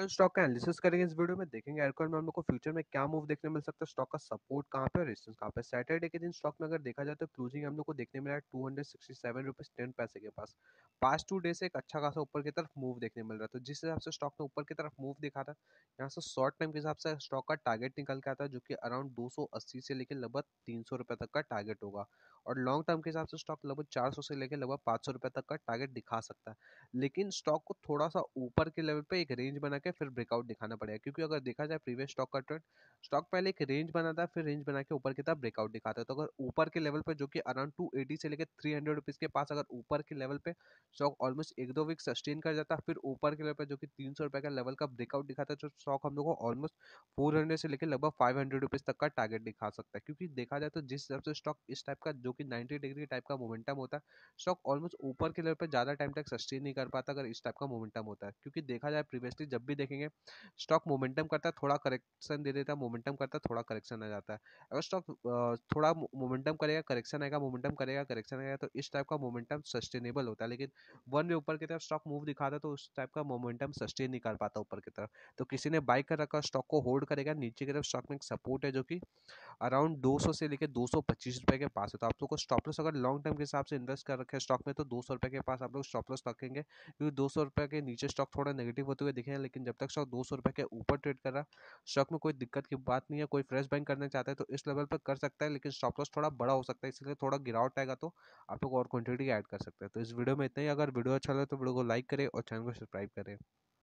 aircon stock का analysis करेंगे इस वीडियो में देखेंगे एयरकॉन में हम लोग को फ्यूचर में क्या मूव देखने मिल सकता है स्टॉक का सपोर्ट कहाँ पे और रेजिस्टेंस कहाँ पे सैटरडे के दिन स्टॉक में अगर देखा जाए तो क्लोजिंग हम लोग को देखने मिला है two hundred sixty seven rupees ten पैसे के पास पास टू डे से एक अच्छा खासा ऊपर की तरफ मूव देखने मिल रहा था तो जिस हिसाब से स्टॉक ने ऊपर की तरफ मूव दिखा था यहाँ से शॉर्ट टाइम के हिसाब से स्टॉक का टारगेट निकल के आता है जो कि अराउंड दो से लेकर लगभग तीन सौ तक का टारगेट होगा और लॉन्ग टर्म के हिसाब से स्टॉक लगभग चार से लेकर लगभग पाँच रुपए तक का टारगेट दिखा सकता है लेकिन स्टॉक को थोड़ा सा ऊपर के लेवल पे एक रेंज बना के फिर ब्रेकआउट दिखाना पड़ेगा क्योंकि अगर देखा जाए प्रीवियस स्टॉक का ट्रेंड स्टॉक पहले एक रेंज बनाता है फिर रेंज बना के ऊपर की तरफ ब्रेकआउट दिखाता है तो अगर ऊपर के लेवल पर जो कि अराउंड टू से लेकर थ्री हंड्रेड के पास अगर ऊपर के लेवल पर स्टॉक ऑलमोस्ट एक दो वीक सस्टेन कर जाता है फिर ऊपर के लेवल पर जो कि तीन रुपए का लेवल का ब्रेकआउट दिखाता है तो स्टॉक हम लोग को ऑलमोस्ट फोर से लेकर लगभग फाइव हंड्रेड तक का टारगेट दिखा सकता है क्योंकि देखा जाए तो जिस हिसाब से स्टॉक इस टाइप का जो क्योंकि 90 डिग्री टाइप का मोमेंटम होता है स्टॉक ऑलमोस्ट ऊपर के लेवल पर ज़्यादा टाइम तक सस्टेन नहीं कर पाता अगर इस टाइप का मोमेंटम होता है क्योंकि देखा जाए प्रीवियसली जब भी देखेंगे स्टॉक मोमेंटम करता थोड़ा करेक्शन दे देता है मोमेंटम करता थोड़ा करेक्शन आ जाता है अगर स्टॉक थोड़ा मोमेंटम करेगा करेक्शन आएगा मोमेंटम करेगा करेक्शन आएगा तो इस टाइप का मोमेंटम सस्टेनेबल होता है लेकिन वन वे ऊपर की तरफ स्टॉक मूव दिखाता है तो उस टाइप का मोमेंटम सस्टेन नहीं कर पाता ऊपर की तरफ तो किसी ने बाइक कर रखा स्टॉक को होल्ड करेगा नीचे की तरफ स्टॉक में एक सपोर्ट है जो कि अराउंड 200 से लेकर 225 रुपए के पास है तो आप तो लोग को स्टॉप लॉस अगर लॉन्ग टर्म के हिसाब से इन्वेस्ट कर रखे स्टॉक में तो दो सौ रुपये के पास आप लोग स्टॉप लॉस रखेंगे क्योंकि दो सौ रुपये के नीचे स्टॉक थोड़ा नेगेटिव होते हुए दिखे हैं लेकिन जब तक स्टॉक दो सौ रुपये के ऊपर ट्रेड कर रहा स्टॉक में कोई दिक्कत की बात नहीं है कोई फ्रेश बैंक करना चाहता है तो इस लेवल पर कर सकता है लेकिन स्टॉप लॉस थोड़ा बड़ा हो सकता है इसलिए थोड़ा गिरावट आएगा तो आप लोग और क्वान्टिटी ऐड कर सकते हैं तो इस वीडियो में इतना ही अगर वीडियो अच्छा लगे तो वीडियो को लाइक करें और चैनल को सब्सक्राइब करें